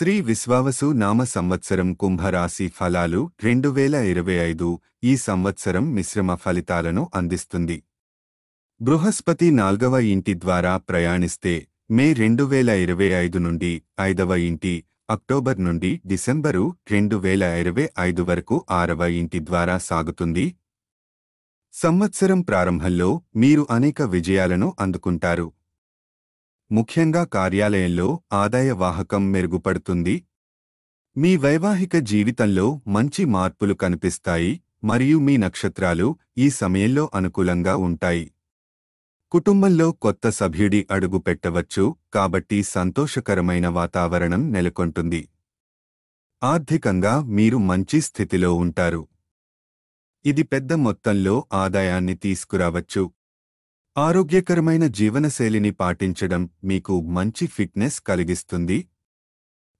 శ్రీ విశ్వావసు నామ సంవత్సరం కుంభరాశి ఫలాలు రెండు వేల ఇరవై ఐదు ఈ సంవత్సరం మిశ్రమ ఫలితాలను అందిస్తుంది బృహస్పతి నాల్గవ ఇంటి ద్వారా ప్రయాణిస్తే మే రెండు వేల ఇరవై ఐదు నుండి ఐదవ ఇంటి అక్టోబర్ నుండి డిసెంబరు రెండు వేల ఇరవై ఐదు వరకు ఆరవ ఇంటి ద్వారా సాగుతుంది సంవత్సరం ప్రారంభంలో మీరు అనేక విజయాలను అందుకుంటారు ముఖ్యంగా కార్యాలయంలో ఆదాయ వాహకం మెరుగుపడుతుంది మీ వైవాహిక జీవితంలో మంచి మార్పులు కనిపిస్తాయి మరియు మీ నక్షత్రాలు ఈ సమయంలో అనుకూలంగా ఉంటాయి కుటుంబంలో కొత్త సభ్యుడి అడుగు పెట్టవచ్చు కాబట్టి సంతోషకరమైన వాతావరణం నెలకొంటుంది ఆర్థికంగా మీరు మంచి స్థితిలో ఉంటారు ఇది పెద్ద మొత్తంలో ఆదాయాన్ని తీసుకురావచ్చు ఆరోగ్యకరమైన జీవనశైలిని పాటించడం మీకు మంచి ఫిట్నెస్ కలిగిస్తుంది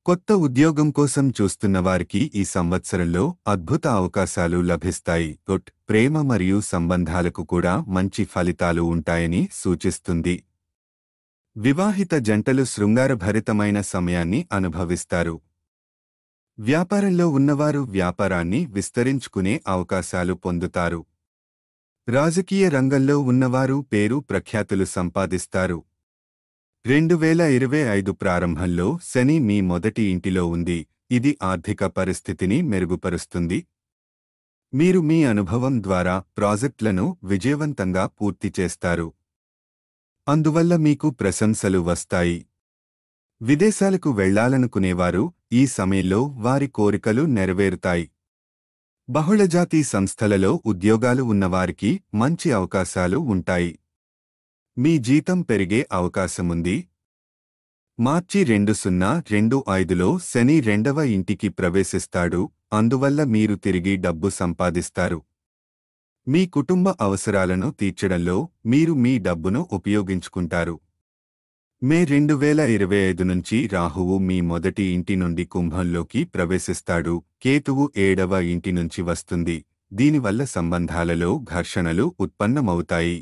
కొత్త ఉద్యోగం కోసం చూస్తున్న వారికి ఈ సంవత్సరంలో అద్భుత అవకాశాలు లభిస్తాయి గుట్ ప్రేమ మరియు సంబంధాలకు కూడా మంచి ఫలితాలు ఉంటాయని సూచిస్తుంది వివాహిత జంటలు శృంగారభరితమైన సమయాన్ని అనుభవిస్తారు వ్యాపారంలో ఉన్నవారు వ్యాపారాన్ని విస్తరించుకునే అవకాశాలు పొందుతారు రాజకీయ రంగంలో ఉన్నవారు పేరు ప్రఖ్యాతులు సంపాదిస్తారు రెండు వేల ఇరవై ఐదు ప్రారంభంలో శని మీ మొదటి ఇంటిలో ఉంది ఇది ఆర్థిక పరిస్థితిని మెరుగుపరుస్తుంది మీరు మీ అనుభవం ద్వారా ప్రాజెక్టులను విజయవంతంగా పూర్తి చేస్తారు అందువల్ల మీకు ప్రశంసలు వస్తాయి విదేశాలకు వెళ్లాలనుకునేవారు ఈ సమయంలో వారి కోరికలు నెరవేరుతాయి బహుళజాతి సంస్థలలో ఉద్యోగాలు ఉన్నవారికి మంచి అవకాశాలు ఉంటాయి మీ జీతం పెరిగే అవకాశముంది మార్చి రెండు సున్నా రెండు ఐదులో శని రెండవ ఇంటికి ప్రవేశిస్తాడు అందువల్ల మీరు తిరిగి డబ్బు సంపాదిస్తారు మీ కుటుంబ అవసరాలను తీర్చడంలో మీరు మీ డబ్బును ఉపయోగించుకుంటారు మే రెండు వేల ఇరవై ఐదు నుంచి రాహువు మీ మొదటి ఇంటి నుండి కుంభంలోకి ప్రవేశిస్తాడు కేతువు ఏడవ ఇంటి నుంచి వస్తుంది దీనివల్ల సంబంధాలలో ఘర్షణలు ఉత్పన్నమవుతాయి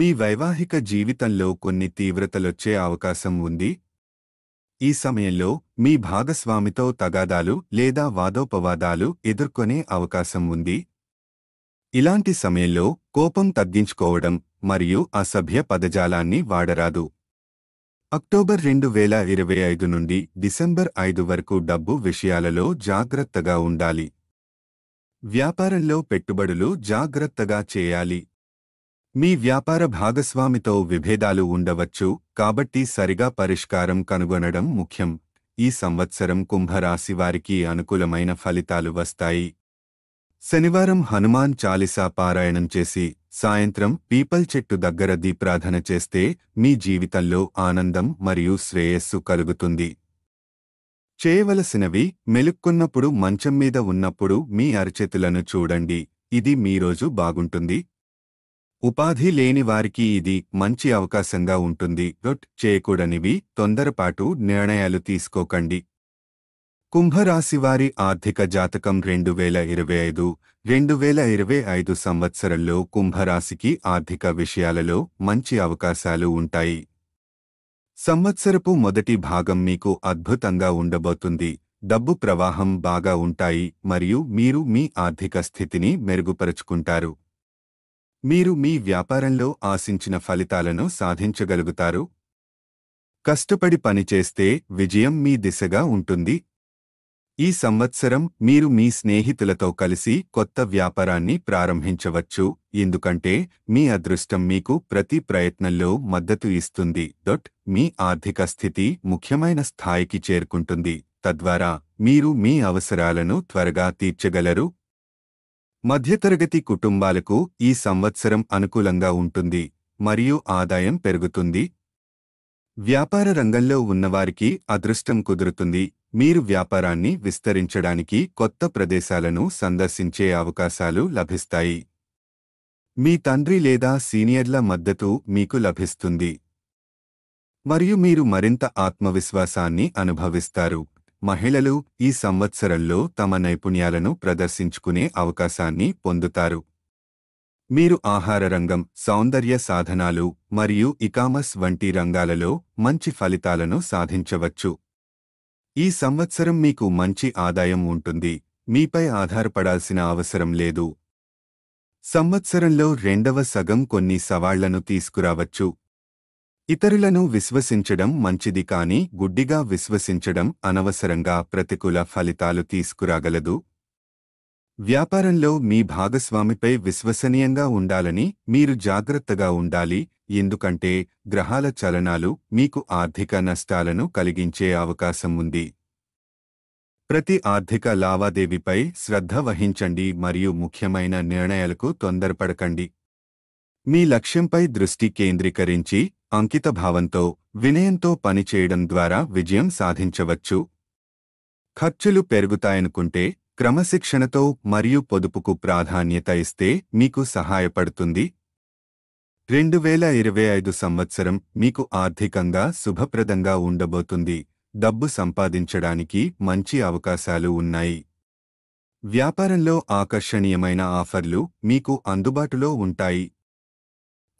మీ వైవాహిక జీవితంలో కొన్ని తీవ్రతలొచ్చే అవకాశం ఉంది ఈ సమయంలో మీ భాగస్వామితో తగాదాలు లేదా వాదోపవాదాలు ఎదుర్కొనే అవకాశం ఉంది ఇలాంటి సమయంలో కోపం తగ్గించుకోవడం మరియు అసభ్య పదజాలాన్ని వాడరాదు అక్టోబర్ రెండు వేల ఇరవై ఐదు నుండి డిసెంబర్ ఐదు వరకు డబ్బు విషయాలలో జాగ్రత్తగా ఉండాలి వ్యాపారంలో పెట్టుబడులు జాగ్రత్తగా చేయాలి మీ వ్యాపార భాగస్వామితో విభేదాలు ఉండవచ్చు కాబట్టి సరిగా పరిష్కారం కనుగొనడం ముఖ్యం ఈ సంవత్సరం కుంభరాశి వారికి అనుకూలమైన ఫలితాలు వస్తాయి శనివారం హనుమాన్ చాలీసా పారాయణం చేసి సాయంత్రం పీపల్ చెట్టు దగ్గర దీప్రాధన చేస్తే మీ జీవితంలో ఆనందం మరియు శ్రేయస్సు కలుగుతుంది చేయవలసినవి మెలుక్కున్నప్పుడు మంచం మీద ఉన్నప్పుడు మీ అరచేతులను చూడండి ఇది మీ రోజు బాగుంటుంది ఉపాధి లేని వారికి ఇది మంచి అవకాశంగా ఉంటుంది చేయకూడనివి తొందరపాటు నిర్ణయాలు తీసుకోకండి కుంభరాశివారి ఆర్థిక జాతకం రెండు వేల ఇరవై ఐదు రెండు వేల ఇరవై ఐదు సంవత్సరంలో కుంభరాశికి ఆర్థిక విషయాలలో మంచి అవకాశాలు ఉంటాయి సంవత్సరపు మొదటి భాగం మీకు అద్భుతంగా ఉండబోతుంది డబ్బు ప్రవాహం బాగా ఉంటాయి మరియు మీరు మీ ఆర్థిక స్థితిని మెరుగుపరుచుకుంటారు మీరు మీ వ్యాపారంలో ఆశించిన ఫలితాలను సాధించగలుగుతారు కష్టపడి పనిచేస్తే విజయం మీ దిశగా ఉంటుంది ఈ సంవత్సరం మీరు మీ స్నేహితులతో కలిసి కొత్త వ్యాపారాన్ని ప్రారంభించవచ్చు ఎందుకంటే మీ అదృష్టం మీకు ప్రతి ప్రయత్నంలో మద్దతు ఇస్తుంది డొట్ మీ ఆర్థిక స్థితి ముఖ్యమైన స్థాయికి చేరుకుంటుంది తద్వారా మీరు మీ అవసరాలను త్వరగా తీర్చగలరు మధ్యతరగతి కుటుంబాలకు ఈ సంవత్సరం అనుకూలంగా ఉంటుంది మరియు ఆదాయం పెరుగుతుంది వ్యాపార రంగంలో ఉన్నవారికి అదృష్టం కుదురుతుంది మీరు వ్యాపారాన్ని విస్తరించడానికి కొత్త ప్రదేశాలను సందర్శించే అవకాశాలు లభిస్తాయి మీ తండ్రి లేదా సీనియర్ల మద్దతు మీకు లభిస్తుంది మరియు మీరు మరింత ఆత్మవిశ్వాసాన్ని అనుభవిస్తారు మహిళలు ఈ సంవత్సరంలో తమ నైపుణ్యాలను ప్రదర్శించుకునే అవకాశాన్ని పొందుతారు మీరు ఆహార రంగం సౌందర్య సాధనాలు మరియు ఇకామర్స్ వంటి రంగాలలో మంచి ఫలితాలను సాధించవచ్చు ఈ సంవత్సరం మీకు మంచి ఆదాయం ఉంటుంది మీపై ఆధారపడాల్సిన అవసరం లేదు సంవత్సరంలో రెండవ సగం కొన్ని సవాళ్లను తీసుకురావచ్చు ఇతరులను విశ్వసించడం మంచిది కాని గుడ్డిగా విశ్వసించడం అనవసరంగా ప్రతికూల ఫలితాలు తీసుకురాగలదు వ్యాపారంలో మీ భాగస్వామిపై విశ్వసనీయంగా ఉండాలని మీరు జాగ్రత్తగా ఉండాలి ఎందుకంటే గ్రహాల చలనాలు మీకు ఆర్థిక నష్టాలను కలిగించే అవకాశం ఉంది ప్రతి ఆర్థిక లావాదేవీపై శ్రద్ధ వహించండి మరియు ముఖ్యమైన నిర్ణయాలకు తొందరపడకండి మీ లక్ష్యంపై దృష్టి కేంద్రీకరించి అంకితభావంతో వినయంతో పనిచేయడం ద్వారా విజయం సాధించవచ్చు ఖర్చులు పెరుగుతాయనుకుంటే క్రమశిక్షణతో మరియు పొదుపుకు ప్రాధాన్యత ఇస్తే మీకు సహాయపడుతుంది రెండు వేల ఇరవై ఐదు సంవత్సరం మీకు ఆర్థికంగా శుభప్రదంగా ఉండబోతుంది డబ్బు సంపాదించడానికి మంచి అవకాశాలు ఉన్నాయి వ్యాపారంలో ఆకర్షణీయమైన ఆఫర్లు మీకు అందుబాటులో ఉంటాయి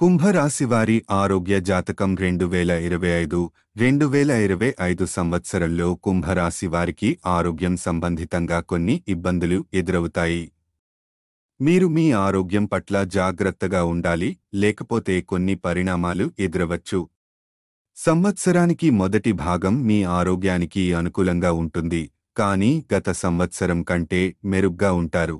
కుంభరాశివారి ఆరోగ్య జాతకం రెండు వేల ఇరవై ఐదు రెండు వేల ఇరవై ఐదు సంవత్సరంలో కుంభరాశి వారికి ఆరోగ్యం సంబంధితంగా కొన్ని ఇబ్బందులు ఎదురవుతాయి మీరు మీ ఆరోగ్యం పట్ల జాగ్రత్తగా ఉండాలి లేకపోతే కొన్ని పరిణామాలు ఎదురవచ్చు సంవత్సరానికి మొదటి భాగం మీ ఆరోగ్యానికి అనుకూలంగా ఉంటుంది కానీ గత సంవత్సరం కంటే మెరుగ్గా ఉంటారు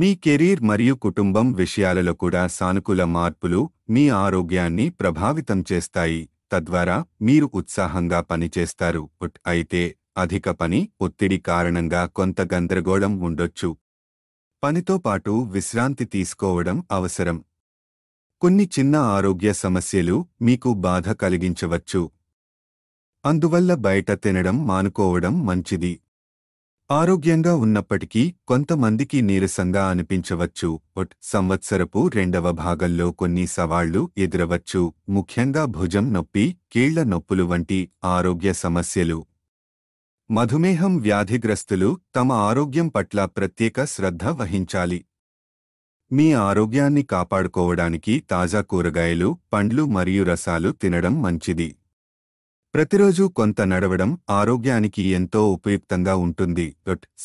మీ కెరీర్ మరియు కుటుంబం విషయాలలో కూడా సానుకూల మార్పులు మీ ఆరోగ్యాన్ని ప్రభావితం చేస్తాయి తద్వారా మీరు ఉత్సాహంగా పనిచేస్తారు అయితే అధిక పని ఒత్తిడి కారణంగా కొంత గందరగోళం ఉండొచ్చు పనితో పాటు విశ్రాంతి తీసుకోవడం అవసరం కొన్ని చిన్న ఆరోగ్య సమస్యలు మీకు బాధ కలిగించవచ్చు అందువల్ల బయట తినడం మానుకోవడం మంచిది ఆరోగ్యంగా ఉన్నప్పటికీ కొంతమందికి నీరసంగా అనిపించవచ్చు ఒట్ సంవత్సరపు రెండవ భాగంలో కొన్ని సవాళ్లు ఎదురవచ్చు ముఖ్యంగా భుజం నొప్పి కీళ్ల నొప్పులు వంటి ఆరోగ్య సమస్యలు మధుమేహం వ్యాధిగ్రస్తులు తమ ఆరోగ్యం పట్ల ప్రత్యేక శ్రద్ధ వహించాలి మీ ఆరోగ్యాన్ని కాపాడుకోవడానికి తాజా కూరగాయలు పండ్లు మరియు రసాలు తినడం మంచిది ప్రతిరోజు కొంత నడవడం ఆరోగ్యానికి ఎంతో ఉపయుక్తంగా ఉంటుంది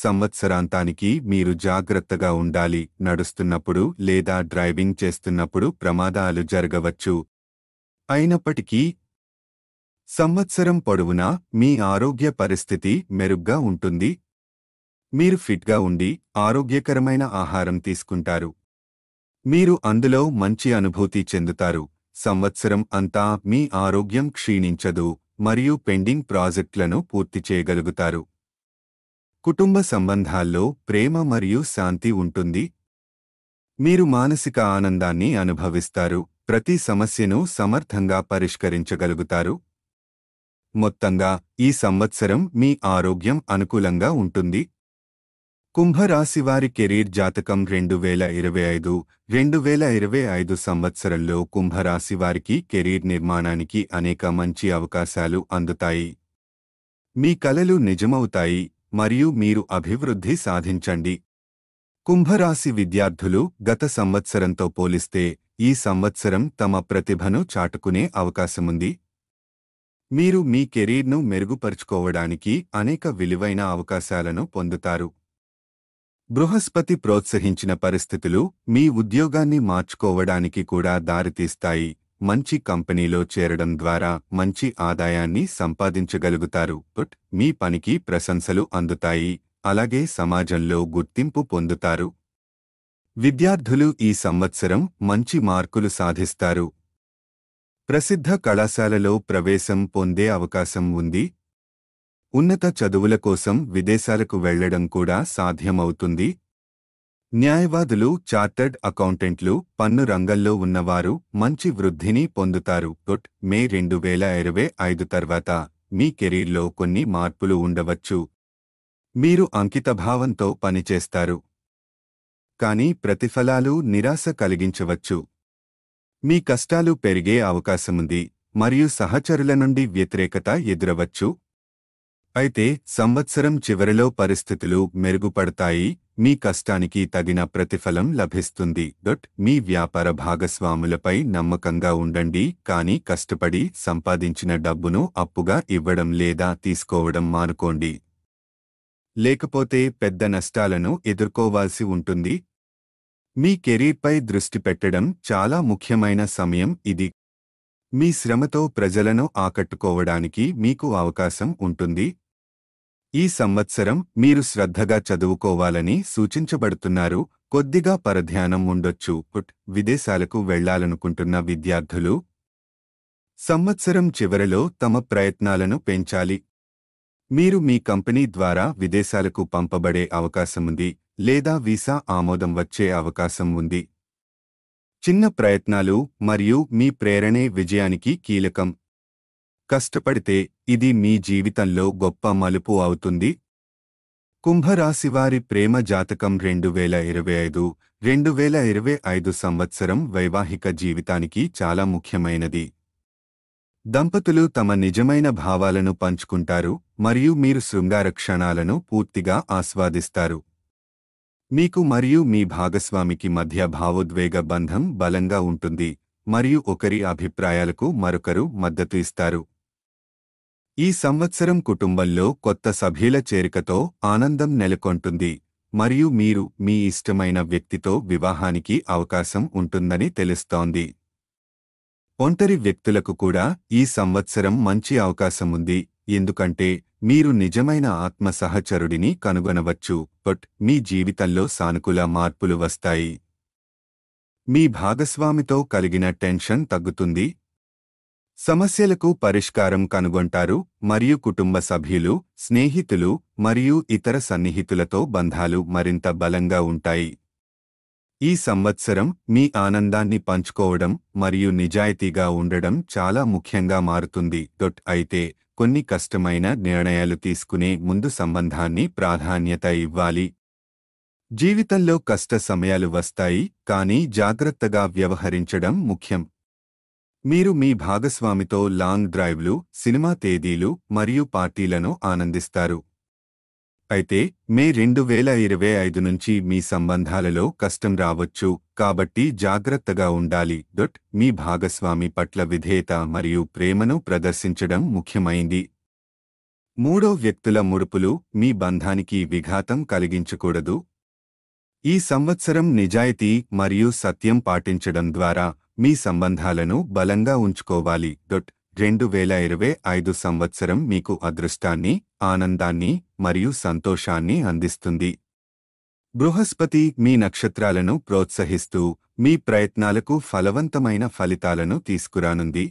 సంవత్సరాంతానికి మీరు జాగ్రత్తగా ఉండాలి నడుస్తున్నప్పుడు లేదా డ్రైవింగ్ చేస్తున్నప్పుడు ప్రమాదాలు జరగవచ్చు అయినప్పటికీ సంవత్సరం పొడవునా మీ ఆరోగ్య పరిస్థితి మెరుగ్గా ఉంటుంది మీరు ఫిట్గా ఉండి ఆరోగ్యకరమైన ఆహారం తీసుకుంటారు మీరు అందులో మంచి అనుభూతి చెందుతారు సంవత్సరం అంతా మీ ఆరోగ్యం క్షీణించదు మరియు పెండింగ్ ప్రాజెక్టులను పూర్తి చేయగలుగుతారు కుటుంబ సంబంధాల్లో ప్రేమ మరియు శాంతి ఉంటుంది మీరు మానసిక ఆనందాన్ని అనుభవిస్తారు ప్రతి సమస్యను సమర్థంగా పరిష్కరించగలుగుతారు మొత్తంగా ఈ సంవత్సరం మీ ఆరోగ్యం అనుకూలంగా ఉంటుంది కుంభరాశి వారి కెరీర్ జాతకం రెండు వేల ఇరవై ఐదు రెండు వేల ఇరవై ఐదు సంవత్సరంలో కుంభరాశి వారికి కెరీర్ నిర్మాణానికి అనేక మంచి అవకాశాలు అందుతాయి మీ కలలు నిజమవుతాయి మరియు మీరు అభివృద్ధి సాధించండి కుంభరాశి విద్యార్థులు గత సంవత్సరంతో పోలిస్తే ఈ సంవత్సరం తమ ప్రతిభను చాటుకునే అవకాశముంది మీరు మీ కెరీర్ను మెరుగుపరుచుకోవడానికి అనేక విలువైన అవకాశాలను పొందుతారు బృహస్పతి ప్రోత్సహించిన పరిస్థితులు మీ ఉద్యోగాన్ని మార్చుకోవడానికి కూడా దారితీస్తాయి మంచి కంపెనీలో చేరడం ద్వారా మంచి ఆదాయాన్ని సంపాదించగలుగుతారు మీ పనికి ప్రశంసలు అందుతాయి అలాగే సమాజంలో గుర్తింపు పొందుతారు విద్యార్థులు ఈ సంవత్సరం మంచి మార్కులు సాధిస్తారు ప్రసిద్ధ కళాశాలలో ప్రవేశం పొందే అవకాశం ఉంది ఉన్నత చదువుల కోసం విదేశాలకు వెళ్లడం కూడా సాధ్యమవుతుంది న్యాయవాదులు చార్టర్డ్ అకౌంటెంట్లు పన్ను రంగంలో ఉన్నవారు మంచి వృద్ధిని పొందుతారు గుట్ మే రెండు వేల ఇరవై ఐదు తర్వాత మీ కెరీర్లో కొన్ని మార్పులు ఉండవచ్చు మీరు అంకితభావంతో పనిచేస్తారు కానీ ప్రతిఫలాలు నిరాశ కలిగించవచ్చు మీ కష్టాలు పెరిగే అవకాశముంది మరియు సహచరుల నుండి వ్యతిరేకత ఎదురవచ్చు అయితే సంవత్సరం చివరిలో పరిస్థితులు మెరుగుపడతాయి మీ కష్టానికి తగిన ప్రతిఫలం లభిస్తుంది డొట్ మీ వ్యాపార భాగస్వాములపై నమ్మకంగా ఉండండి కానీ కష్టపడి సంపాదించిన డబ్బును అప్పుగా ఇవ్వడం లేదా తీసుకోవడం మానుకోండి లేకపోతే పెద్ద నష్టాలను ఎదుర్కోవాల్సి ఉంటుంది మీ కెరీర్పై దృష్టి పెట్టడం చాలా ముఖ్యమైన సమయం ఇది మీ శ్రమతో ప్రజలను ఆకట్టుకోవడానికి మీకు అవకాశం ఉంటుంది ఈ సంవత్సరం మీరు శ్రద్ధగా చదువుకోవాలని సూచించబడుతున్నారు కొద్దిగా పరధ్యానం ఉండొచ్చు విదేశాలకు వెళ్లాలనుకుంటున్న విద్యార్థులు సంవత్సరం చివరలో తమ ప్రయత్నాలను పెంచాలి మీరు మీ కంపెనీ ద్వారా విదేశాలకు పంపబడే అవకాశముంది లేదా వీసా ఆమోదం వచ్చే అవకాశం ఉంది చిన్న ప్రయత్నాలు మరియు మీ ప్రేరణే విజయానికి కీలకం కష్టపడితే ఇది మీ జీవితంలో గొప్ప మలుపు అవుతుంది కుంభరాశివారి ప్రేమ జాతకం రెండు వేల ఇరవై ఐదు రెండు వేల ఇరవై ఐదు సంవత్సరం వైవాహిక జీవితానికి చాలా ముఖ్యమైనది దంపతులు తమ నిజమైన భావాలను పంచుకుంటారు మరియు మీరు శృంగార క్షణాలను పూర్తిగా ఆస్వాదిస్తారు మీకు మరియు మీ భాగస్వామికి మధ్య భావోద్వేగ బంధం బలంగా ఉంటుంది మరియు ఒకరి అభిప్రాయాలకు మరొకరు మద్దతు ఇస్తారు ఈ సంవత్సరం కుటుంబంలో కొత్త సభ్యుల చేరికతో ఆనందం నెలకొంటుంది మరియు మీరు మీ ఇష్టమైన వ్యక్తితో వివాహానికి అవకాశం ఉంటుందని తెలుస్తోంది ఒంటరి వ్యక్తులకు కూడా ఈ సంవత్సరం మంచి అవకాశం ఉంది ఎందుకంటే మీరు నిజమైన ఆత్మ సహచరుడిని కనుగొనవచ్చు బట్ మీ జీవితంలో సానుకూల మార్పులు వస్తాయి మీ భాగస్వామితో కలిగిన టెన్షన్ తగ్గుతుంది సమస్యలకు పరిష్కారం కనుగొంటారు మరియు కుటుంబ సభ్యులు స్నేహితులు మరియు ఇతర సన్నిహితులతో బంధాలు మరింత బలంగా ఉంటాయి ఈ సంవత్సరం మీ ఆనందాన్ని పంచుకోవడం మరియు నిజాయితీగా ఉండడం చాలా ముఖ్యంగా మారుతుంది డొట్ అయితే కొన్ని కష్టమైన నిర్ణయాలు తీసుకునే ముందు సంబంధాన్ని ప్రాధాన్యత ఇవ్వాలి జీవితంలో కష్ట సమయాలు వస్తాయి కానీ జాగ్రత్తగా వ్యవహరించడం ముఖ్యం మీరు మీ భాగస్వామితో లాంగ్ డ్రైవ్లు సినిమా తేదీలు మరియు పార్టీలను ఆనందిస్తారు అయితే మే రెండు వేల ఇరవై ఐదు నుంచి మీ సంబంధాలలో కష్టం రావచ్చు కాబట్టి జాగ్రత్తగా ఉండాలి డొట్ మీ భాగస్వామి పట్ల విధేయత మరియు ప్రేమను ప్రదర్శించడం ముఖ్యమైంది మూడో వ్యక్తుల ముడుపులు మీ బంధానికి విఘాతం కలిగించకూడదు ఈ సంవత్సరం నిజాయితీ మరియు సత్యం పాటించడం ద్వారా మీ సంబంధాలను బలంగా ఉంచుకోవాలి డొట్ రెండు వేల ఇరవై ఐదు సంవత్సరం మీకు అదృష్టాన్ని ఆనందాన్ని మరియు సంతోషాన్ని అందిస్తుంది బృహస్పతి మీ నక్షత్రాలను ప్రోత్సహిస్తూ మీ ప్రయత్నాలకు ఫలవంతమైన ఫలితాలను తీసుకురానుంది